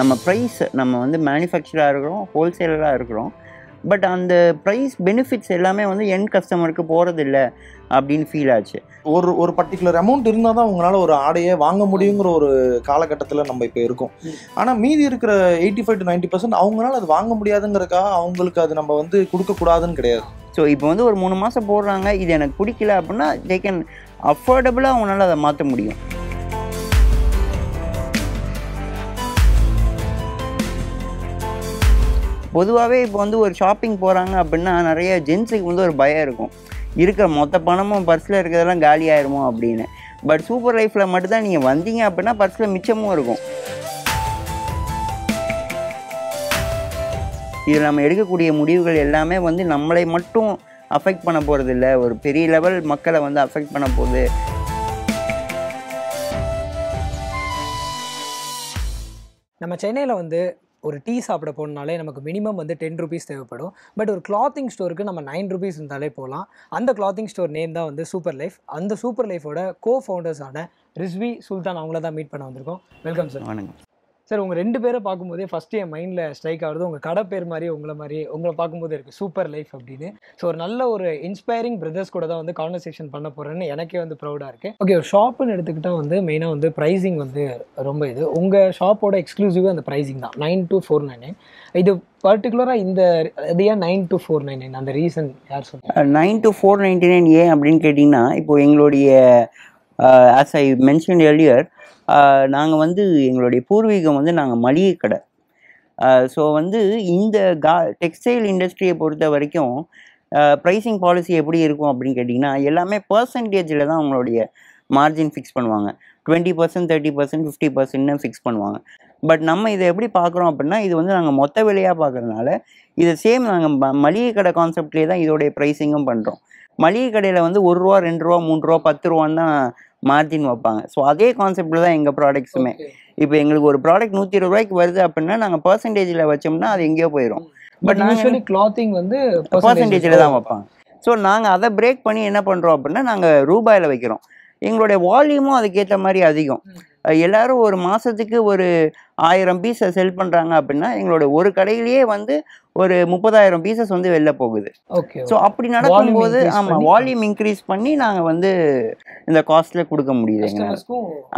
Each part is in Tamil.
நம்ம ப்ரைஸ் நம்ம வந்து மேனுஃபேக்சராக இருக்கிறோம் ஹோல்சேலராக இருக்கிறோம் பட் அந்த ப்ரைஸ் பெனிஃபிட்ஸ் எல்லாமே வந்து என் கஸ்டமருக்கு போகிறதில்ல அப்படின்னு ஃபீல் ஆச்சு ஒரு ஒரு பர்டிகுலர் அமௌண்ட் இருந்தால் தான் உங்களால் ஒரு ஆடையை வாங்க முடியுங்கிற ஒரு காலகட்டத்தில் நம்ம இப்போ இருக்கோம் ஆனால் மீதி இருக்கிற eighty five to ninety percent அவங்களால அது வாங்க முடியாதுங்கிறக்காக அவங்களுக்கு அது நம்ம வந்து கொடுக்கக்கூடாதுன்னு கிடையாது ஸோ இப்போ வந்து ஒரு மூணு மாதம் போடுறாங்க இது எனக்கு பிடிக்கல அப்படின்னா தே கேன் அஃபோர்டபுளாக அவங்களால அதை மாற்ற முடியும் பொதுவாகவே இப்போ வந்து ஒரு ஷாப்பிங் போகிறாங்க அப்படின்னா நிறைய ஜென்ஸுக்கு வந்து ஒரு பயம் இருக்கும் இருக்கிற மொத்த பணமும் பர்ஸில் இருக்கிறதெல்லாம் காலி ஆயிருமோ அப்படின்னு பட் சூப்பர் லைஃப்பில் மட்டும்தான் நீங்கள் வந்தீங்க அப்படின்னா பர்ஸில் மிச்சமும் இருக்கும் இதில் நம்ம எடுக்கக்கூடிய முடிவுகள் எல்லாமே வந்து நம்மளை மட்டும் அஃபெக்ட் பண்ண போகிறது இல்லை ஒரு பெரிய லெவல் மக்களை வந்து அஃபெக்ட் பண்ண போகுது நம்ம சென்னையில் வந்து ஒரு டீ சாப்பிட போகணுனாலே நமக்கு மினிமம் வந்து டென் ருபீஸ் தேவைப்படும் பட் ஒரு கிளாத்திங் ஸ்டோருக்கு நம்ம நைன் ருபீஸ் இருந்தாலே போகலாம் அந்த கிளாத்திங் ஸ்டோர் நேம் தான் வந்து சூப்பர் லைஃப் அந்த சூப்பர் லைஃபோட கோ ஃபவுண்டர்ஸான ரிஸ்வி சுல்தான் அவங்கள தான் மீட் பண்ண வந்திருக்கோம் வெல்கம் சார் வணக்கம் சார் உங்கள் ரெண்டு பேரை பார்க்கும்போதே ஃபஸ்ட்டு என் மைண்டில் ஸ்ட்ரைக் ஆகுது உங்கள் கடை பேர் மாதிரி உங்களை மாதிரி உங்களை பார்க்கும்போது இருக்குது சூப்பர் லைஃப் அப்படின்னு ஸோ ஒரு நல்ல ஒரு இன்ஸ்பைரிங் பிரதர்ஸ் கூட தான் வந்து கான்வர்சேஷன் பண்ண போகிறேன்னு எனக்கே வந்து ப்ரௌடாக இருக்குது ஓகே ஒரு ஷாப்புன்னு எடுத்துக்கிட்டால் வந்து மெயினாக வந்து ப்ரைஸிங் வந்து ரொம்ப இது உங்கள் ஷாப்போட எக்ஸ்க்ளூசிவாக அந்த ப்ரைஸிங் தான் nine to four nine nine இது பர்டிகுலராக இந்த அது nine to four nine nine அந்த ரீசன் யார் சொல்லுங்கள் nine to four ninety nine ஏன் அப்படின்னு கேட்டிங்கன்னா இப்போது எங்களுடைய ஆஸ் ஐ மென்ஷன் எர்லியர் நாங்கள் வந்து எங்களுடைய பூர்வீகம் வந்து நாங்கள் மளிகை கடை ஸோ uh, வந்து இந்த கா டெக்ஸ்டைல் இண்டஸ்ட்ரியை பொறுத்த வரைக்கும் ப்ரைஸிங் uh, பாலிசி எப்படி இருக்கும் அப்படின்னு கேட்டிங்கன்னா எல்லாமே பர்சன்டேஜில் தான் அவங்களுடைய மார்ஜின் ஃபிக்ஸ் பண்ணுவாங்க twenty percent thirty percent fifty பர்சன்ட்னு ஃபிக்ஸ் பண்ணுவாங்க பட் நம்ம இதை எப்படி பார்க்குறோம் அப்படின்னா இது வந்து நாங்கள் மொத்த விலையாக பார்க்குறதுனால இதை சேம் நாங்கள் மளிகை கடை கான்செப்ட்லேயே தான் இதோடைய ப்ரைஸிங்கும் பண்ணுறோம் மளிகை கடையில் வந்து ஒரு ரூபா ரெண்டு ரூபா மூணு ரூபா பத்து ரூபான்னு தான் மார்ஜின் வைப்பாங்க ஸோ அதே கான்செப்டில் தான் எங்கள் ப்ராடக்ட்ஸுமே இப்போ எங்களுக்கு ஒரு ப்ராடக்ட் நூற்றி இருபது ரூபாய்க்கு வருது அப்படின்னா நாங்கள் பர்சன்டேஜில் வச்சோம்னா அது எங்கேயோ போயிடும் பட் யூஸ்வலி கிளாத்திங் வந்து பர்சன்டேஜில் தான் வைப்பாங்க ஸோ நாங்கள் அதை பிரேக் பண்ணி என்ன பண்ணுறோம் அப்படின்னா நாங்கள் ரூபாயில் வைக்கிறோம் எங்களுடைய வால்யூமும் அதுக்கேற்ற மாதிரி அதிகம் எல்லோரும் ஒரு மாதத்துக்கு ஒரு ஆயிரம் பீஸை செல் பண்ணுறாங்க அப்படின்னா எங்களோட ஒரு கடையிலேயே வந்து ஒரு முப்பதாயிரம் பீசஸ் வந்து வெளில போகுது ஓகே ஸோ அப்படி நடக்கும் போது ஆமாம் வால்யூம் இன்க்ரீஸ் பண்ணி நாங்கள் வந்து இந்த காஸ்ட்டில் கொடுக்க முடியுது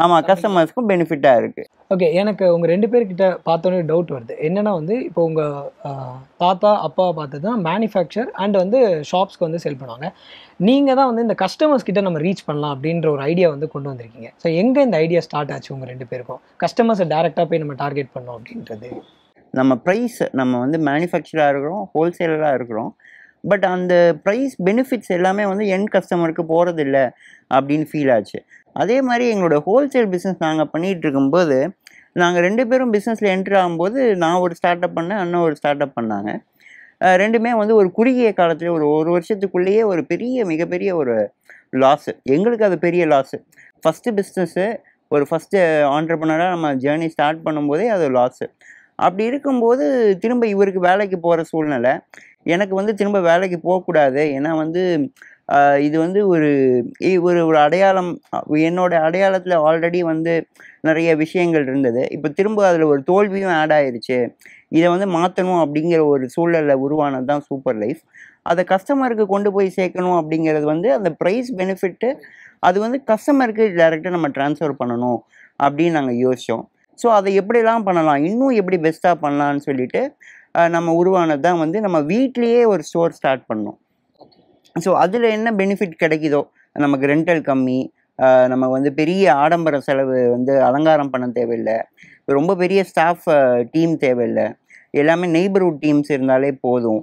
ஆமாம் கஸ்டமர்ஸ்க்கும் பெனிஃபிட்டாக இருக்குது ஓகே எனக்கு உங்கள் ரெண்டு பேர்கிட்ட பார்த்தோன்னே டவுட் வருது என்னென்னா வந்து இப்போ உங்கள் தாத்தா அப்பா பார்த்ததுனா மேனுஃபேக்சர் அண்ட் வந்து ஷாப்ஸ்க்கு வந்து செல் பண்ணுவாங்க நீங்கள் தான் வந்து இந்த கஸ்டமர்ஸ் கிட்ட நம்ம ரீச் பண்ணலாம் அப்படின்ற ஒரு ஐடியா வந்து கொண்டு வந்திருக்கீங்க ஸோ எங்கே இந்த ஐடியா ஸ்டார்ட் ஆச்சு உங்கள் ரெண்டு பேருக்கும் கஸ்டமர்ஸை டேரெக்டாக போய் நம்ம டார்கெட் பண்ணோம் அப்படின்றது நம்ம ப்ரைஸ் நம்ம வந்து மேனுஃபேக்சராக இருக்கிறோம் ஹோல்சேலராக இருக்கிறோம் பட் அந்த ப்ரைஸ் பெனிஃபிட்ஸ் எல்லாமே வந்து என் கஸ்டமருக்கு போகிறதில்ல அப்படின்னு ஃபீல் ஆச்சு அதே மாதிரி எங்களோட ஹோல்சேல் பிஸ்னஸ் நாங்கள் பண்ணிகிட்டு இருக்கும்போது நாங்கள் ரெண்டு பேரும் பிஸ்னஸில் என்ட்ரு ஆகும்போது நான் ஒரு ஸ்டார்ட் அப் பண்ணேன் அண்ணன் ஒரு ஸ்டார்ட் அப் பண்ணாங்க ரெண்டுமே வந்து ஒரு குறுகிய காலத்தில் ஒரு ஒரு வருஷத்துக்குள்ளேயே ஒரு பெரிய மிகப்பெரிய ஒரு லாஸு எங்களுக்கு அது பெரிய லாஸு ஃபஸ்ட்டு பிஸ்னஸ்ஸு ஒரு ஃபஸ்ட்டு ஆண்டர்பனராக நம்ம ஜேர்னி ஸ்டார்ட் பண்ணும்போதே அது லாஸு அப்படி இருக்கும்போது திரும்ப இவருக்கு வேலைக்கு போகிற சூழ்நிலை எனக்கு வந்து திரும்ப வேலைக்கு போகக்கூடாது ஏன்னா வந்து இது வந்து ஒரு ஒரு ஒரு அடையாளம் என்னோட அடையாளத்தில் ஆல்ரெடி வந்து நிறைய விஷயங்கள் இருந்தது இப்போ திரும்ப அதில் ஒரு தோல்வியும் ஆட் ஆயிடுச்சு இதை வந்து மாற்றணும் அப்படிங்கிற ஒரு சூழலில் உருவானது தான் சூப்பர் லைஃப் அதை கஸ்டமருக்கு கொண்டு போய் சேர்க்கணும் அப்படிங்கிறது வந்து அந்த ப்ரைஸ் பெனிஃபிட்டு அது வந்து கஸ்டமருக்கு டைரெக்டாக நம்ம டிரான்ஸ்ஃபர் பண்ணணும் அப்படின்னு நாங்கள் யோசித்தோம் ஸோ அதை எப்படிலாம் பண்ணலாம் இன்னும் எப்படி பெஸ்ட்டாக பண்ணலான்னு சொல்லிட்டு நம்ம உருவானது தான் வந்து நம்ம வீட்லேயே ஒரு ஸ்டோர் ஸ்டார்ட் பண்ணோம் ஸோ அதில் என்ன பெனிஃபிட் கிடைக்குதோ நமக்கு ரெண்டல் கம்மி நம்ம வந்து பெரிய ஆடம்பர செலவு வந்து அலங்காரம் பண்ண தேவையில்லை ரொம்ப பெரிய ஸ்டாஃப் டீம் தேவையில்லை எல்லாமே நெய்பர்ஹுட் டீம்ஸ் இருந்தாலே போதும்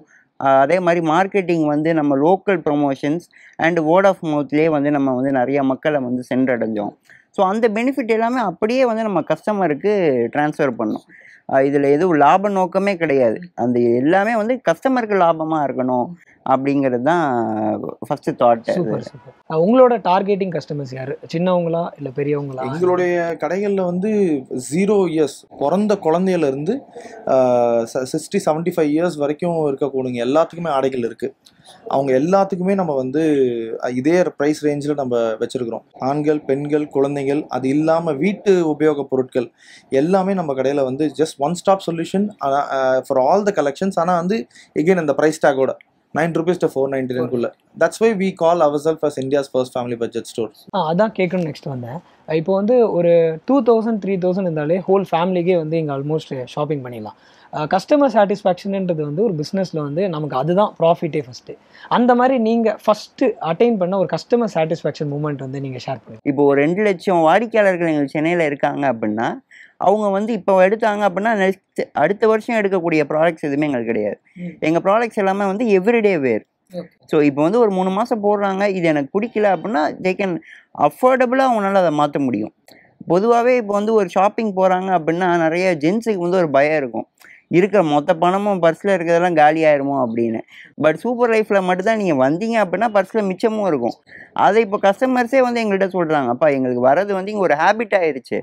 அதே மாதிரி மார்க்கெட்டிங் வந்து நம்ம local promotions and word of மவுத்லேயே வந்து நம்ம வந்து நிறையா மக்களை வந்து சென்றடைஞ்சோம் ஸோ அந்த பெனிஃபிட் எல்லாமே அப்படியே வந்து நம்ம கஸ்டமருக்கு டிரான்ஸ்ஃபர் பண்ணோம் இதில் எதுவும் லாப நோக்கமே கிடையாது அந்த எல்லாமே வந்து கஸ்டமருக்கு லாபமாக இருக்கணும் அப்படிங்கிறது தான் ஃபஸ்ட்டு தாட் உங்களோட டார்கெட்டிங் கஸ்டமர்ஸ் யார் சின்னவங்களா இல்லை பெரியவங்களா எங்களுடைய கடைகளில் வந்து ஜீரோ இயர்ஸ் பிறந்த குழந்தையிலேருந்து சிக்ஸ்டி செவன்ட்டி ஃபைவ் இயர்ஸ் வரைக்கும் இருக்கக்கூடிய எல்லாத்துக்குமே ஆடைகள் இருக்குது அவங்க எல்லாத்துக்குமே நம்ம வந்து இதே ப்ரைஸ் ரேஞ்சில் நம்ம வச்சுருக்குறோம் ஆண்கள் பெண்கள் குழந்தைகள் அது இல்லாமல் வீட்டு உபயோக பொருட்கள் எல்லாமே நம்ம கடையில் வந்து just one stop solution for all the collections ஆனால் வந்து எகெயின் அந்த ப்ரைஸ் டேக்கோட nine rupees to four ninety நைன்குள்ள that's why we call ourselves as India's first family budget store அதான் கேட்கணும் நெக்ஸ்ட் வந்தேன் இப்போ வந்து ஒரு டூ தௌசண்ட் த்ரீ தௌசண்ட் இருந்தாலே ஹோல் ஃபேமிலிக்கே வந்து இங்கே ஆல்மோஸ்ட் ஷாப்பிங் பண்ணிடலாம் கஸ்டமர் சாட்டிஸ்ஃபேக்ஷனுன்றது வந்து ஒரு பிஸ்னஸில் வந்து நமக்கு அதுதான் ப்ராஃபிட்டே ஃபஸ்ட்டு அந்த மாதிரி நீங்கள் ஃபஸ்ட்டு அட்டைன் பண்ண ஒரு கஸ்டமர் சாட்டிஸ்ஃபேக்ஷன் மூமெண்ட் வந்து நீங்கள் ஷேர் பண்ணுங்கள் இப்போ ஒரு ரெண்டு லட்சம் வாடிக்கையாளர்கள் எங்கள் சென்னையில் இருக்காங்க அப்படின்னா அவங்க வந்து இப்போ எடுத்தாங்க அப்படின்னா நெக்ஸ்ட் அடுத்த வருஷம் எடுக்கக்கூடிய ப்ராடக்ட்ஸ் எதுவுமே எங்களுக்கு கிடையாது எங்கள் ப்ராடக்ட்ஸ் எல்லாமே வந்து எவ்ரிடே வேர் ஸோ இப்போ வந்து ஒரு மூணு மாதம் போடுறாங்க இது எனக்கு பிடிக்கல அப்படின்னா தே கேன் அஃபோர்டபுளாக அவங்களால அதை மாற்ற முடியும் பொதுவாகவே இப்போ வந்து ஒரு ஷாப்பிங் போகிறாங்க அப்படின்னா நிறைய ஜென்ஸுக்கு வந்து ஒரு பயம் இருக்கும் இருக்கிற மொத்த பணமும் பர்ஸில் இருக்கிறதெல்லாம் காலி காலியாயிருமோ அப்படின்னு பட் சூப்பர் லைஃப்பில் மட்டும்தான் நீங்கள் வந்தீங்க அப்படின்னா பர்ஸில் மிச்சமும் இருக்கும் அதை இப்போ கஸ்டமர்ஸே வந்து எங்கள்கிட்ட சொல்கிறாங்க அப்பா எங்களுக்கு வரது வந்து இங்கே ஒரு ஹேபிட் ஆயிடுச்சு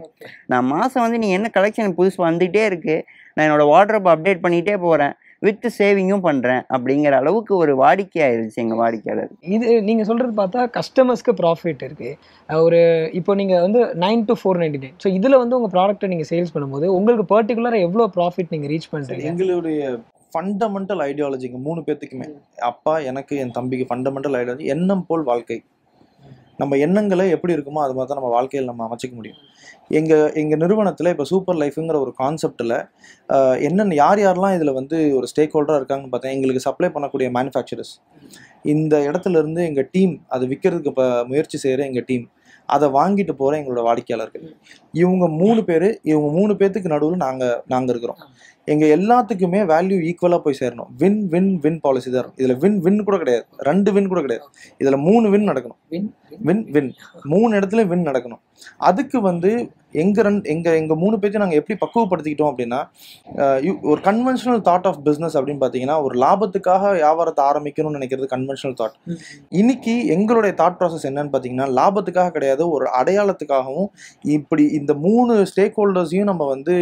நான் மாதம் வந்து நீ என்ன கலெக்ஷன் புதுசு வந்துகிட்டே இருக்குது நான் என்னோடய வாட்ரப் அப்டேட் பண்ணிகிட்டே போகிறேன் வித்து சேவிங்கும் பண்ணுறேன் அப்படிங்கிற அளவுக்கு ஒரு வாடிக்கை எங்கள் வாடிக்கையாளர் இது நீங்கள் சொல்கிறது பார்த்தா கஸ்டமர்ஸ்க்கு ப்ராஃபிட் இருக்குது ஒரு இப்போ நீங்கள் வந்து nine to four ninety nine so இதில் வந்து உங்கள் ப்ராடக்ட்டை நீங்கள் சேல்ஸ் பண்ணும்போது உங்களுக்கு பர்டிகுலராக எவ்வளோ ப்ராஃபிட் நீங்கள் ரீச் பண்ணுறீங்க எங்களுடைய ஃபண்டமெண்டல் ஐடியாலஜிங்க மூணு பேர்த்துக்குமே அப்பா எனக்கு என் தம்பிக்கு ஃபண்டமெண்டல் ஐடியாலஜி எண்ணம் போல் வாழ்க்கை நம்ம எண்ணங்களை எப்படி இருக்குமோ அது மாதிரி தான் நம்ம வாழ்க்கையில் நம்ம அமைச்சிக்க முடியும் எங்கள் எங்கள் நிறுவனத்தில் இப்போ சூப்பர் லைஃபுங்கிற ஒரு கான்செப்டில் என்னென்ன யார் யாரெல்லாம் இதில் வந்து ஒரு ஸ்டேக் ஹோல்டராக இருக்காங்கன்னு பார்த்தா எங்களுக்கு சப்ளை பண்ணக்கூடிய மேனுஃபேக்சரர்ஸ் இந்த இடத்துலேருந்து எங்கள் டீம் அது விற்கிறதுக்கு இப்போ முயற்சி செய்கிற எங்கள் டீம் அதை வாங்கிட்டு போகிற எங்களோட வாடிக்கையாளர்கள் இவங்க மூணு பேர் இவங்க மூணு பேர்த்துக்கு நடுவில் நாங்கள் நாங்கள் இருக்கிறோம் எங்கள் எல்லாத்துக்குமே வேல்யூ ஈக்குவலாக போய் சேரணும் வின் வின் வின் பாலிசி தான் இதில் வின் வின் கூட கிடையாது ரெண்டு வின் கூட கிடையாது இதில் மூணு வின் நடக்கணும் வின் வின் மூணு இடத்துல வின் நடக்கணும் அதுக்கு வந்து எங்க ரெண்டு எங்கள் எங்கள் மூணு பேர்த்தையும் நாங்கள் எப்படி பக்குவப்படுத்திக்கிட்டோம் அப்படின்னா ஒரு கன்வென்ஷனல் தாட் ஆஃப் பிஸ்னஸ் அப்படின்னு பார்த்தீங்கன்னா ஒரு லாபத்துக்காக வியாபாரத்தை ஆரம்பிக்கணும்னு நினைக்கிறது கன்வென்ஷனல் தாட் இன்னைக்கு எங்களுடைய தாட் ப்ராசஸ் என்னன்னு பார்த்தீங்கன்னா லாபத்துக்காக கிடையாது ஒரு அடையாளத்துக்காகவும் இப்படி இந்த மூணு ஸ்டேக் ஹோல்டர்ஸையும் நம்ம வந்து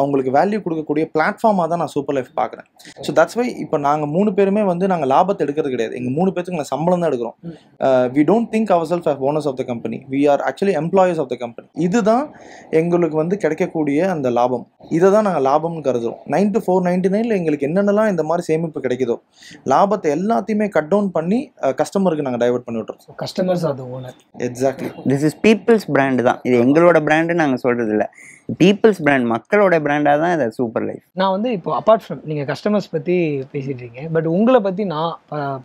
அவங்களுக்கு வேல்யூ கொடுக்கக்கூடிய பிளாட்ஃபார்மாக தான் நான் சூப்பர் லைஃப் பார்க்குறேன் ஸோ தட்ஸ் வை இப்போ நாங்கள் மூணு பேருமே வந்து நாங்கள் லாபத்தை எடுக்கிறது கிடையாது எங்கள் மூணு பேருக்கு நாங்கள் சம்பளம் தான் எடுக்கிறோம் we don't think ourselves owners of the company we are actually employ employees of the company இதுதான் எங்களுக்கு வந்து கிடைக்கக்கூடிய அந்த லாபம் இதை தான் நாங்கள் லாபம்னு கருதுகிறோம் நைன் டு ஃபோர் நைன்டி நைனில் எங்களுக்கு என்னென்னலாம் இந்த மாதிரி சேமிப்பு கிடைக்குதோ லாபத்தை எல்லாத்தையுமே கட் டவுன் பண்ணி கஸ்டமருக்கு நாங்கள் டைவர்ட் பண்ணி விட்டுறோம் கஸ்டமர்ஸ் அது owner exactly this is people's brand தான் இது எங்களோட பிராண்டு நாங்கள் சொல்கிறது இல்லை பீப்புள்ஸ் பிராண்ட் மக்களோட பிராண்டாக தான் இது சூப்பர் லைஃப் நான் வந்து இப்போ அப்பார்ட் ஃப்ரம் நீங்கள் கஸ்டமர்ஸ் பற்றி பேசிகிட்டு இருக்கீங்க பட் உங்களை பற்றி நான்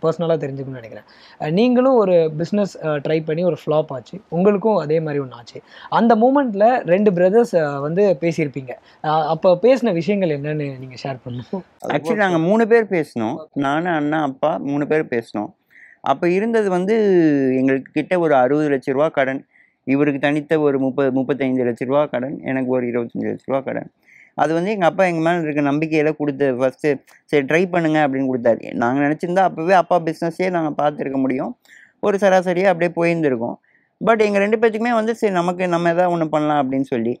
பர்சனலாக தெரிஞ்சுக்கணும்னு நினைக்கிறேன் நீங்களும் ஒரு பிஸ்னஸ் ட்ரை பண்ணி ஒரு ஃப்ளாப் ஆச்சு உங்களுக்கும் அதே மாதிரி ஒன்று ஆச்சு அந்த மூமெண்ட்டில் ரெண்டு பிரதர்ஸ் வந்து பேசியிருப்பீங்க அப்போ பேசின விஷயங்கள் என்னென்னு நீங்கள் ஷேர் பண்ணணும் ஆக்சுவலி நாங்கள் மூணு பேர் பேசினோம் நான் அண்ணா அப்பா மூணு பேர் பேசினோம் அப்போ இருந்தது வந்து எங்கள்கிட்ட ஒரு அறுபது லட்ச ரூபா கடன் இவருக்கு தனித்த ஒரு முப்பது முப்பத்தைந்து லட்ச ரூபா கடன் எனக்கு ஒரு இருபத்தஞ்சி லட்ச ரூபா கடன் அது வந்து எங்கள் அப்பா எங்கள் மேலே இருக்க நம்பிக்கையில் கொடுத்து ஃபஸ்ட்டு சரி ட்ரை பண்ணுங்க அப்படின்னு கொடுத்தாரு நாங்கள் நினச்சிருந்தா அப்போவே அப்பா பிஸ்னஸே நாங்கள் பார்த்துருக்க முடியும் ஒரு சராசரியாக அப்படியே போயிருந்துருக்கோம் பட் எங்கள் ரெண்டு பேர்த்துக்குமே வந்து சரி நமக்கு நம்ம எதாவது ஒன்று பண்ணலாம் அப்படின்னு சொல்லி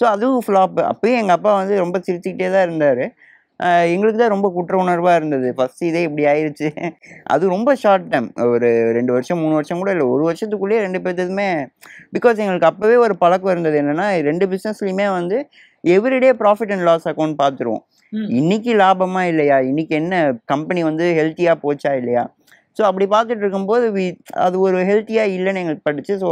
ஸோ அதுவும் ஃப்ளாப் அப்போயும் எங்கள் அப்பா வந்து ரொம்ப சிரிச்சுக்கிட்டே தான் இருந்தார் எங்களுக்கு தான் ரொம்ப குற்ற உணர்வாக இருந்தது ஃபஸ்ட்டு இதே இப்படி ஆயிடுச்சு அது ரொம்ப ஷார்ட் டைம் ஒரு ரெண்டு வருஷம் மூணு வருஷம் கூட இல்லை ஒரு வருஷத்துக்குள்ளேயே ரெண்டு பேர்த்துக்குமே பிகாஸ் எங்களுக்கு அப்போவே ஒரு பழக்கம் இருந்தது என்னென்னா ரெண்டு பிஸ்னஸ்லையுமே வந்து everyday profit and loss account பார்த்துருவோம் இன்னைக்கு லாபமா இல்லையா இன்னைக்கு என்ன கம்பெனி வந்து ஹெல்த்தியாக போச்சா இல்லையா ஸோ அப்படி பார்த்துட்டு இருக்கும்போது வி அது ஒரு ஹெல்த்தியாக இல்லைன்னு எங்களுக்கு படிச்சு so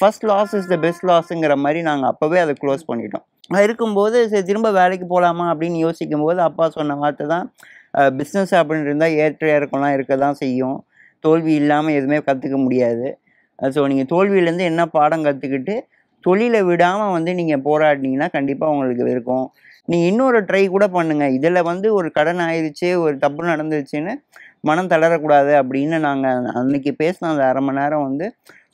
first loss is the best லாஸுங்கிற மாதிரி நாங்கள் அப்போவே அதை க்ளோஸ் பண்ணிட்டோம் இருக்கும்போது சரி திரும்ப வேலைக்கு போகலாமா அப்படின்னு யோசிக்கும் போது அப்பா சொன்ன வார்த்தை தான் பிஸ்னஸ் அப்படின்னு இருந்தால் ஏற்ற இறக்கலாம் இருக்க தான் செய்யும் தோல்வி இல்லாமல் எதுவுமே கற்றுக்க முடியாது ஸோ நீங்கள் தோல்வியிலேருந்து என்ன பாடம் கற்றுக்கிட்டு தொழிலை விடாமல் வந்து நீங்கள் போராடினீங்கன்னா கண்டிப்பாக உங்களுக்கு இருக்கும் நீங்கள் இன்னொரு ட்ரை கூட பண்ணுங்கள் இதில் வந்து ஒரு கடன் ஆயிடுச்சு ஒரு தப்பு நடந்துருச்சுன்னு மனம் தளரக்கூடாது அப்படின்னு நாங்கள் அன்றைக்கி பேசின அந்த அரை மணி நேரம் வந்து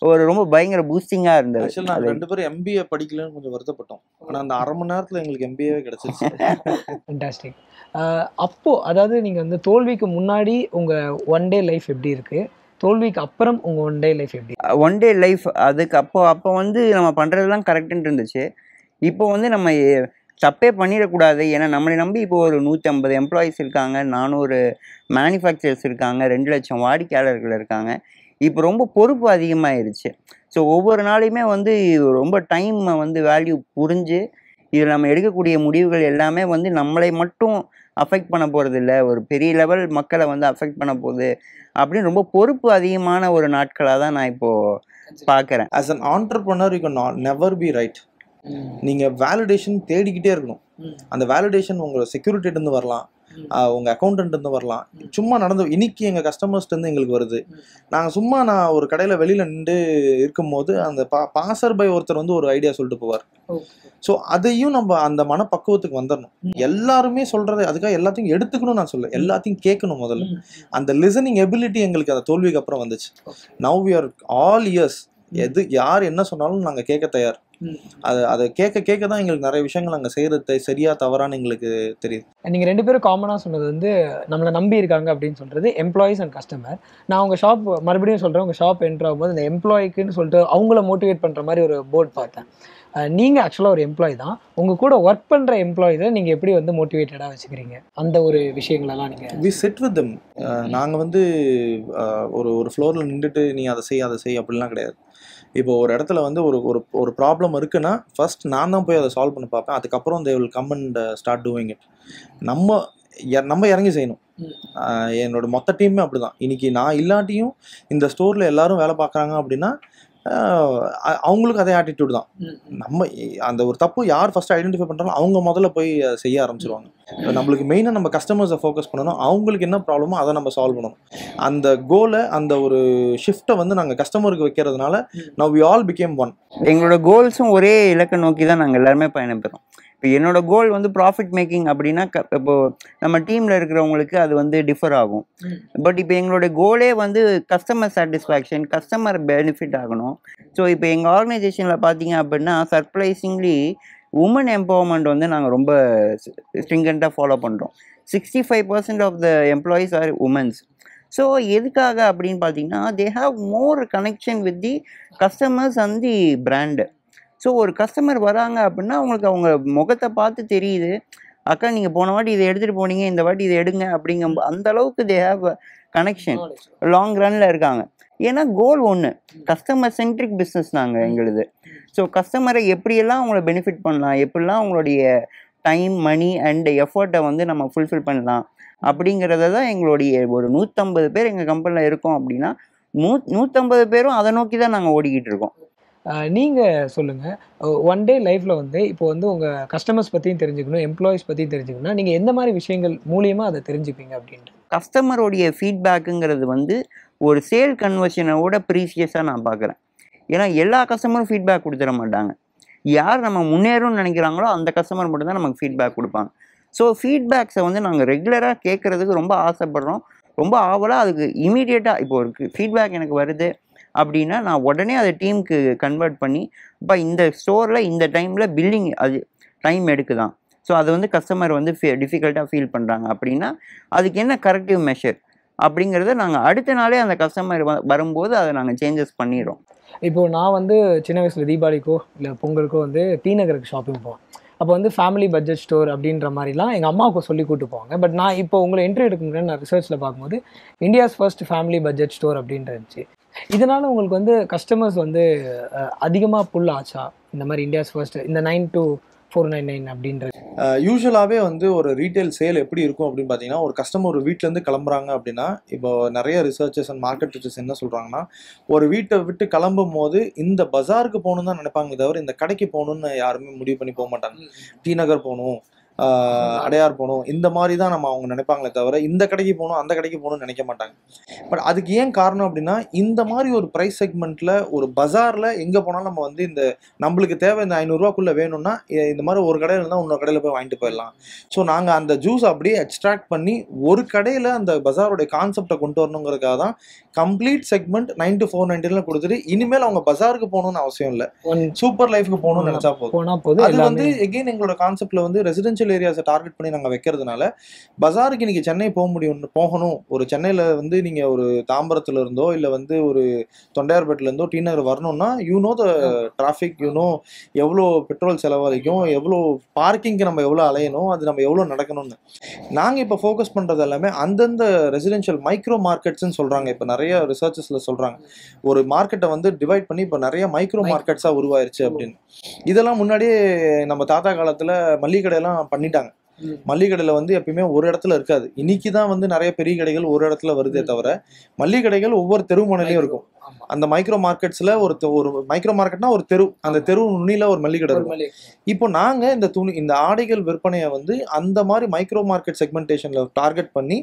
ஒரு ரொம்ப பயங்கர பூஸ்டிங்காக இருந்தது நாங்கள் ரெண்டு பேரும் எம்பிஏ படிக்கலன்னு கொஞ்சம் வருத்தப்பட்டோம் ஆனால் அந்த அரை மணி நேரத்தில் எங்களுக்கு எம்பிஏவே கிடச்சிருச்சு அப்போது அப்போ அதாவது நீங்கள் வந்து தோல்விக்கு முன்னாடி உங்கள் ஒன் டே லைஃப் எப்படி இருக்குது தோல்விக்கு அப்புறம் உங்கள் ஒன் டே லைஃப் எப்படி ஒன் டே லைஃப் அதுக்கு அப்போ அப்போ வந்து நம்ம பண்ணுறதுலாம் கரெக்டுன்ட்டு இருந்துச்சு இப்போ வந்து நம்ம தப்பே பண்ணிடக்கூடாது ஏன்னா நம்மளை நம்பி இப்போ ஒரு நூற்றி ஐம்பது எம்ப்ளாயீஸ் இருக்காங்க நானூறு மேனுஃபேக்சரர்ஸ் இருக்காங்க ரெண்டு லட்சம் வாடிக்கையாளர்கள் இருக்காங்க இப்போ ரொம்ப பொறுப்பு அதிகமாகிருச்சு ஸோ ஒவ்வொரு நாளையுமே வந்து ரொம்ப டைம் வந்து வேல்யூ புரிஞ்சு இதில் நம்ம எடுக்கக்கூடிய முடிவுகள் எல்லாமே வந்து நம்மளை மட்டும் அஃபெக்ட் பண்ண போகிறது இல்லை ஒரு பெரிய லெவல் மக்களை வந்து அஃபெக்ட் பண்ண போகுது அப்படின்னு ரொம்ப பொறுப்பு அதிகமான ஒரு நாட்களாக தான் நான் இப்போது பார்க்குறேன் as an entrepreneur you can never be right நீங்கள் வேலிடேஷன் தேடிக்கிட்டே இருக்கணும் அந்த வேலிடேஷன் செக்யூரிட்டிட்டு செக்யூரிட்டியிலேருந்து வரலாம் உங்க அக்கௌண்டன்ட் இருந்து வரலாம் சும்மா நடந்து இன்னைக்கு எங்க கஸ்டமர்ஸ் இருந்து எங்களுக்கு வருது நாங்க சும்மா நான் ஒரு கடையில வெளியில நின்று இருக்கும்போது அந்த பா பாசர் பை ஒருத்தர் வந்து ஒரு ஐடியா சொல்லிட்டு போவார் ஸோ அதையும் நம்ம அந்த மனப்பக்குவத்துக்கு வந்துடணும் எல்லாருமே சொல்றது அதுக்காக எல்லாத்தையும் எடுத்துக்கணும் நான் சொல்ல எல்லாத்தையும் கேட்கணும் முதல்ல அந்த லிசனிங் எபிலிட்டி எங்களுக்கு அந்த தோல்விக்கு அப்புறம் வந்துச்சு நவ் யூஆர் ஆல் இயர்ஸ் எது யார் என்ன சொன்னாலும் நாங்கள் கேட்க தயார் அது அதை கேட்க கேட்க தான் எங்களுக்கு நிறைய விஷயங்கள் அங்கே செய்கிறது சரியா தவறான்னு எங்களுக்கு தெரியுது நீங்கள் ரெண்டு பேரும் காமனாக சொன்னது வந்து நம்மளை நம்பி இருக்காங்க அப்படின்னு சொல்கிறது எம்ப்ளாயிஸ் அண்ட் கஸ்டமர் நான் உங்கள் ஷாப் மறுபடியும் சொல்கிறேன் உங்கள் ஷாப் என்ட்ரு ஆகும்போது இந்த எம்ப்ளாய்க்குன்னு சொல்லிட்டு அவங்கள மோட்டிவேட் பண்ணுற மாதிரி ஒரு போர்ட் பார்த்தேன் நீங்கள் ஆக்சுவலாக ஒரு எம்ப்ளாயி தான் உங்கள் கூட ஒர்க் பண்ணுற எம்ப்ளாயிஸை நீங்கள் எப்படி வந்து மோட்டிவேட்டடாக வச்சுக்கிறீங்க அந்த ஒரு விஷயங்களெல்லாம் நீங்கள் வி செட் வித் தம் நாங்கள் வந்து ஒரு ஒரு ஃப்ளோரில் நின்றுட்டு நீ அதை செய் அதை செய் அப்படிலாம் கிடையாது இப்போ ஒரு இடத்துல வந்து ஒரு ஒரு ஒரு ப்ராப்ளம் இருக்குன்னா ஃபர்ஸ்ட் நான் தான் போய் அதை சால்வ் பண்ணி பார்ப்பேன் அதுக்கப்புறம் they will come and start doing it நம்ம நம்ம இறங்கி செய்யணும் என்னோட மொத்த டீமே அப்படிதான் இன்னைக்கு நான் இல்லாட்டியும் இந்த ஸ்டோரில் எல்லாரும் வேலை பார்க்குறாங்க அப்படின்னா அவங்களுக்கு அதே ஆட்டிடியூட் தான் நம்ம அந்த ஒரு தப்பு யார் ஃபர்ஸ்ட் ஐடென்டிஃபை பண்ணுறாலும் அவங்க முதல்ல போய் செய்ய ஆரம்பிச்சிருவாங்க நம்மளுக்கு மெயினாக நம்ம கஸ்டமர்ஸை ஃபோக்கஸ் பண்ணணும் அவங்களுக்கு என்ன ப்ராப்ளமோ அதை நம்ம சால்வ் பண்ணணும் அந்த கோலை அந்த ஒரு ஷிஃப்ட்டை வந்து நாங்கள் கஸ்டமருக்கு வைக்கிறதுனால now we all become one எங்களோட கோல்ஸும் ஒரே இலக்கை நோக்கி தான் நாங்கள் எல்லாருமே பயணம் பெறோம் இப்போ என்னோட கோல் வந்து ப்ராஃபிட் மேக்கிங் அப்படின்னா இப்போ நம்ம டீமில் இருக்கிறவங்களுக்கு அது வந்து டிஃபர் ஆகும் பட் இப்போ எங்களுடைய கோலே வந்து கஸ்டமர் சாட்டிஸ்ஃபேக்ஷன் கஸ்டமர் பெனிஃபிட் ஆகணும் ஸோ இப்போ எங்கள் ஆர்கனைசேஷனில் பார்த்தீங்க அப்படின்னா சர்ப்ரைசிங்லி உமன் எம்பவர்மெண்ட் வந்து நாங்கள் ரொம்ப ஸ்ட்ரிங்கண்ட்டாக ஃபாலோ பண்ணுறோம் sixty five percent of the employees are womens so எதுக்காக அப்படின்னு பார்த்தீங்கன்னா they have more connection with the customers and the brand so ஒரு கஸ்டமர் வராங்க அப்படின்னா அவங்களுக்கு அவங்க முகத்தை பார்த்து தெரியுது அக்கா நீங்கள் போன வாட்டி இதை எடுத்துகிட்டு போனீங்க இந்த வாட்டி இதை எடுங்க அப்படிங்க அந்த அளவுக்கு தே ஹாவ் கனெக்ஷன் லாங் ரன்ல இருக்காங்க ஏன்னா கோல் ஒன்று கஸ்டமர் சென்ட்ரிக் பிஸ்னஸ் நாங்கள் எங்களுது ஸோ கஸ்டமரை எப்படியெல்லாம் அவங்கள பெனிஃபிட் பண்ணலாம் எப்படிலாம் அவங்களுடைய டைம் மணி அண்ட் எஃபர்ட்டை வந்து நம்ம ஃபுல்ஃபில் பண்ணலாம் அப்படிங்கிறத தான் எங்களுடைய ஒரு நூற்றம்பது பேர் எங்கள் கம்பெனியில் இருக்கோம் அப்படின்னா நூ நூற்றம்பது பேரும் அதை நோக்கி தான் நாங்கள் ஓடிக்கிட்டு இருக்கோம் நீங்கள் சொல்லுங்கள் ஒன் டே லைஃப்பில் வந்து இப்போ வந்து உங்கள் கஸ்டமர்ஸ் பற்றியும் தெரிஞ்சுக்கணும் எம்ப்ளாயிஸ் பற்றியும் தெரிஞ்சுக்கணும் நீங்கள் எந்த மாதிரி விஷயங்கள் மூலியமாக அதை தெரிஞ்சுப்பீங்க அப்படின்ட்டு கஸ்டமருடைய ஃபீட்பேக்குங்கிறது வந்து ஒரு சேல் விட ப்ரீசியஸாக நான் பார்க்குறேன் ஏன்னா எல்லா கஸ்டமரும் ஃபீட்பேக் கொடுத்துட மாட்டாங்க யார் நம்ம முன்னேறும்னு நினைக்கிறாங்களோ அந்த கஸ்டமர் மட்டும்தான் நமக்கு ஃபீட்பேக் கொடுப்பாங்க ஸோ ஃபீட்பேக்ஸை வந்து நாங்கள் ரெகுலராக கேட்குறதுக்கு ரொம்ப ஆசைப்படுறோம் ரொம்ப ஆவலாக அதுக்கு இமீடியட்டாக இப்போ ஒரு ஃபீட்பேக் எனக்கு வருது அப்படின்னா நான் உடனே அதை டீமுக்கு கன்வெர்ட் பண்ணி இப்போ இந்த ஸ்டோரில் இந்த டைமில் பில்லிங் அது டைம் எடுக்குதான் ஸோ அது வந்து கஸ்டமர் வந்து ஃபீ டிஃபிகல்ட்டாக ஃபீல் பண்ணுறாங்க அப்படின்னா அதுக்கு என்ன கரெக்டிவ் மெஷர் அப்படிங்கிறத நாங்கள் அடுத்த நாளே அந்த கஸ்டமர் வரும்போது அதை நாங்கள் சேஞ்சஸ் பண்ணிடுறோம் இப்போது நான் வந்து சின்ன வயசில் தீபாவளிக்கோ இல்லை பொங்கலுக்கோ வந்து டி நகருக்கு ஷாப்பிங் போவேன் அப்போ வந்து ஃபேமிலி பட்ஜெட் ஸ்டோர் அப்படின்ற மாதிரிலாம் எங்கள் அம்மாவுக்கு சொல்லி கூட்டு போவாங்க பட் நான் இப்போ உங்களை என்ட்ரி எடுக்க முடியாது நான் ரிசர்ச்சில் பார்க்கும்போது India's first family budget store அப்படின்ற இருந்துச்சு இதனால் உங்களுக்கு வந்து கஸ்டமர்ஸ் வந்து அதிகமாக புல் ஆச்சா இந்த மாதிரி இந்தியாஸ் ஃபர்ஸ்ட் இந்த nine to four nine nine அப்படின்றது யூஸ்வலாகவே வந்து ஒரு ரீட்டைல் சேல் எப்படி இருக்கும் அப்படின்னு பார்த்தீங்கன்னா ஒரு கஸ்டமர் ஒரு வீட்டிலேருந்து கிளம்புறாங்க அப்படின்னா இப்போ நிறைய ரிசர்ச்சர்ஸ் அண்ட் மார்க்கெட் ரிசர்ச்சஸ் என்ன சொல்கிறாங்கன்னா ஒரு வீட்டை விட்டு கிளம்பும் போது இந்த பஜாருக்கு போகணுன்னு தான் நினைப்பாங்க தவிர இந்த கடைக்கு போகணுன்னு யாருமே முடிவு பண்ணி போக மாட்டாங்க டி நகர் போகணும் அடையார் போகணும் இந்த மாதிரி தான் நம்ம அவங்க நினைப்பாங்களே தவிர இந்த கடைக்கு போகணும் அந்த கடைக்கு போகணும்னு நினைக்க மாட்டாங்க பட் அதுக்கு ஏன் காரணம் அப்படின்னா இந்த மாதிரி ஒரு ப்ரைஸ் செக்மெண்ட்ல ஒரு பஜார்ல எங்க போனாலும் நம்ம வந்து இந்த நம்மளுக்கு தேவை இந்த ஐநூறுரூவாக்குள்ளே வேணும்னா இந்த மாதிரி ஒரு கடையில் இருந்தால் இன்னொரு கடையில் போய் வாங்கிட்டு போயிடலாம் ஸோ நாங்கள் அந்த ஜூஸ் அப்படியே எக்ஸ்ட்ராக்ட் பண்ணி ஒரு கடையில் அந்த பஜாரோடைய கான்செப்டை கொண்டு வரணுங்கிறதுக்காக தான் complete segment nine to four நைன்டீனில் கொடுத்துட்டு இனிமேல் அவங்க பஜாருக்கு போகணும்னு அவசியம் இல்லை சூப்பர் லைஃபுக்கு போகணும்னு நினச்சா போதும் அது வந்து எகெயின் எங்களோட கான்செப்ட்ல வந்து ரெசிடென்ஷியல் ரெசிடென்ஷியல் ஏரியாஸை டார்கெட் பண்ணி நாங்கள் வைக்கிறதுனால பஜாருக்கு இன்னைக்கு சென்னை போக முடியும் போகணும் ஒரு சென்னையில் வந்து நீங்கள் ஒரு தாம்பரத்துலேருந்தோ இல்லை வந்து ஒரு தொண்டையார்பேட்டிலேருந்தோ டி நகர் வரணும்னா யூனோ த டிராஃபிக் யூனோ எவ்வளோ பெட்ரோல் செலவழிக்கும் எவ்வளோ பார்க்கிங்க்கு நம்ம எவ்வளோ அலையணும் அது நம்ம எவ்வளோ நடக்கணும்னு நாங்கள் இப்போ ஃபோக்கஸ் பண்ணுறது எல்லாமே அந்தந்த ரெசிடென்ஷியல் மைக்ரோ மார்க்கெட்ஸ்னு சொல்கிறாங்க இப்போ நிறைய ரிசர்ச்சஸில் சொல்கிறாங்க ஒரு மார்க்கெட்டை வந்து டிவைட் பண்ணி இப்போ நிறைய மைக்ரோ மார்க்கெட்ஸாக உருவாயிருச்சு அப்படின்னு இதெல்லாம் முன்னாடியே நம்ம தாத்தா காலத்தில் மல்லிகை கடையெல்லாம் பண்ணிட்டாங்க மல்லிகை வந்து எப்பயுமே ஒரு இடத்துல இருக்காது இன்னைக்கு தான் வந்து நிறைய பெரிய கடைகள் ஒரு இடத்துல வருதே தவிர மல்லிகடைகள் கடைகள் ஒவ்வொரு தெருமுனையிலையும் இருக்கும் அந்த மைக்ரோ மார்க்கெட்ஸ்ல ஒரு ஒரு மைக்ரோ மார்க்கெட்னா ஒரு தெரு அந்த தெரு நுனியில ஒரு மல்லிகை இருக்கும் இப்போ நாங்க இந்த துணி இந்த ஆடைகள் விற்பனையை வந்து அந்த மாதிரி மைக்ரோ மார்க்கெட் செக்மெண்டேஷன்ல டார்கெட் பண்ணி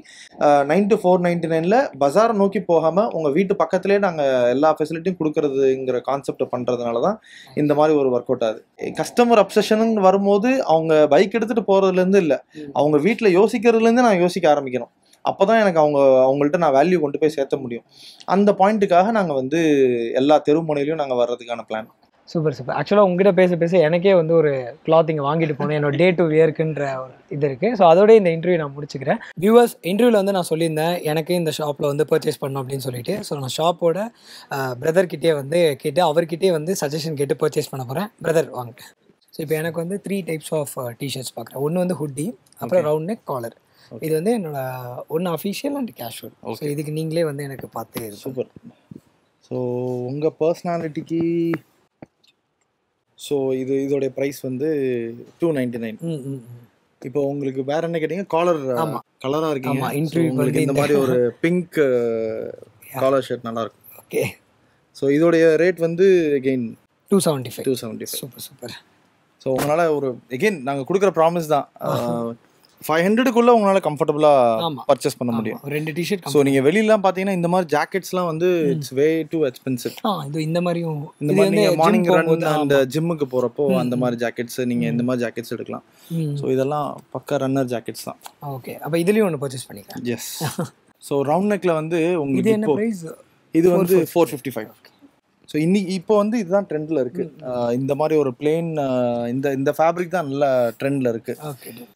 நைன் டு ஃபோர் நைன்டி நைன்ல பஜார் நோக்கி போகாம உங்க வீட்டு பக்கத்துலயே நாங்க எல்லா ஃபெசிலிட்டியும் கொடுக்கறதுங்கிற கான்செப்ட் பண்றதுனால தான் இந்த மாதிரி ஒரு ஒர்க் அவுட் ஆகுது கஸ்டமர் அப்சஷன் வரும்போது அவங்க பைக் எடுத்துட்டு போறதுல இருந்து இல்லை அவங்க வீட்டில் யோசிக்கிறதுல இருந்து நான் யோசிக்க ஆரம்பிக்கணும் அப்போ தான் எனக்கு அவங்க அவங்கள்ட்ட நான் வேல்யூ கொண்டு போய் சேர்த்த முடியும் அந்த பாயிண்ட்டுக்காக நாங்கள் வந்து எல்லா தெருமுனையிலையும் நாங்கள் வர்றதுக்கான பிளான் சூப்பர் சூப்பர் ஆக்சுவலாக உங்ககிட்ட பேச பேச எனக்கே வந்து ஒரு கிளாத் இங்கே வாங்கிட்டு போகணும் என்னோட டே டு வியர்க்குன்ற ஒரு இது இருக்குது ஸோ அதோட இந்த இன்டர்வியூ நான் முடிச்சுக்கிறேன் வியூவர்ஸ் இன்டர்வியூவில் வந்து நான் சொல்லியிருந்தேன் எனக்கு இந்த ஷாப்பில் வந்து பர்ச்சேஸ் பண்ணணும் அப்படின்னு சொல்லிட்டு ஸோ நான் ஷாப்போட பிரதர்கிட்டே வந்து கேட்டு அவர்கிட்டே வந்து சஜஷன் கேட்டு பர்ச்சேஸ் பண்ண போகிறேன் பிரதர் வாங்க ஸோ இப்போ எனக்கு வந்து த்ரீ டைப்ஸ் ஆஃப் டிஷர்ட்ஸ் பார்க்குறேன் ஒன்று வந்து ஹுட்டி அப்புறம் ரவுண்ட் நெக் காலர் இது வந்து என்னோட ஒன்று அஃபிஷியல் அண்ட் கேஷுவல் ஸோ இதுக்கு நீங்களே வந்து எனக்கு பார்த்து சூப்பர் ஸோ உங்கள் பர்சனாலிட்டிக்கு ஸோ இது இதோடைய ப்ரைஸ் வந்து டூ நைன்டி நைன் இப்போ உங்களுக்கு வேற என்ன கேட்டீங்க காலர் கலராக இருக்கீங்க இன்டர்வியூ உங்களுக்கு இந்த மாதிரி ஒரு பிங்க் காலர் ஷர்ட் நல்லா இருக்கும் ஓகே ஸோ இதோடைய ரேட் வந்து again two seventy five two seventy super super so உங்களால் ஒரு எகெயின் நாங்கள் கொடுக்குற ப்ராமிஸ் தான் ஃபைவ் ஹண்ட்ரடுக்குள்ள உங்களால கம்ஃபர்டபுளா பர்ச்சேஸ் பண்ண முடியும் ரெண்டு டிஷர்ட் ஸோ நீங்க வெளியிலாம் பாத்தீங்கன்னா இந்த மாதிரி ஜாக்கெட்ஸ்லாம் வந்து இட்ஸ் வே டூ எக்ஸ்பென்சிவ் இது இந்த மாதிரியும் இந்த மாதிரி மார்னிங் ரன் அந்த ஜிம்முக்கு போறப்போ அந்த மாதிரி ஜாக்கெட்ஸ் நீங்க இந்த மாதிரி ஜாக்கெட்ஸ் எடுக்கலாம் ஸோ இதெல்லாம் பக்கா ரன்னர் ஜாக்கெட்ஸ் தான் ஓகே அப்ப இதுலயும் ஒன்று பர்ச்சேஸ் பண்ணிக்கலாம் எஸ் ஸோ ரவுண்ட் நெக்ல வந்து உங்களுக்கு இது வந்து ஃபோர் ஃபிஃப்டி ஃபைவ் ஸோ இன்னி இப்போ வந்து இதுதான் ட்ரெண்டில் இருக்கு இந்த மாதிரி ஒரு பிளெயின் இந்த இந்த ஃபேப்ரிக் தான் நல்ல ட்ரெண்டில் இருக்கு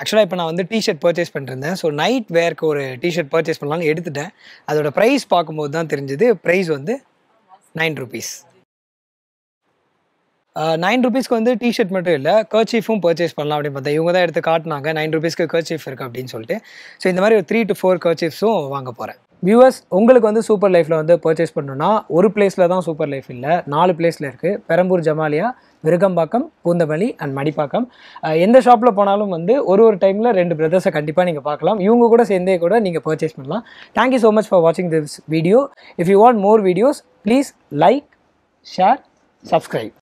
ஆக்சுவலாக இப்போ நான் வந்து டிஷர்ட் பர்ச்சேஸ் பண்ணிருந்தேன் ஸோ நைட் வேர்க்கு ஒரு டிஷர்ட் பர்ச்சேஸ் பண்ணலாம்னு எடுத்துட்டேன் அதோட ப்ரைஸ் பார்க்கும்போது தான் தெரிஞ்சது ப்ரைஸ் வந்து நைன் ருபீஸ் நைன் ருபீஸ்க்கு வந்து டிஷர்ட் மட்டும் இல்லை கர்ச்சீஃபும் பர்ச்சேஸ் பண்ணலாம் அப்படின்னு பார்த்தா இவங்க தான் எடுத்து காட்டினாங்க நைன் ருபீஸ்க்கு கர்ச்சீஃப் இருக்குது அப்படின்னு சொல்லிட்டு ஸோ இந்த மாதிரி ஒரு த்ரீ டு ஃபோர் கர்ச்சீஃப்ஸும் வாங்க போகிறேன் வியூவர்ஸ் உங்களுக்கு வந்து சூப்பர் லைஃப்பில் வந்து பர்ச்சேஸ் பண்ணணுன்னா ஒரு பிளேஸில் தான் சூப்பர் லைஃப் இல்லை நாலு பிளேஸில் இருக்குது பெரம்பூர் ஜமாலியா விருகம்பாக்கம் பூந்தமல்லி அண்ட் மடிப்பாக்கம் எந்த ஷாப்பில் போனாலும் வந்து ஒரு ஒரு டைமில் ரெண்டு பிரதர்ஸை கண்டிப்பாக நீங்கள் பார்க்கலாம் இவங்க கூட சேர்ந்தே கூட நீங்கள் பர்ச்சேஸ் பண்ணலாம் தேங்க்யூ ஸோ மச் ஃபார் வாட்சிங் this video if you want more videos please like share subscribe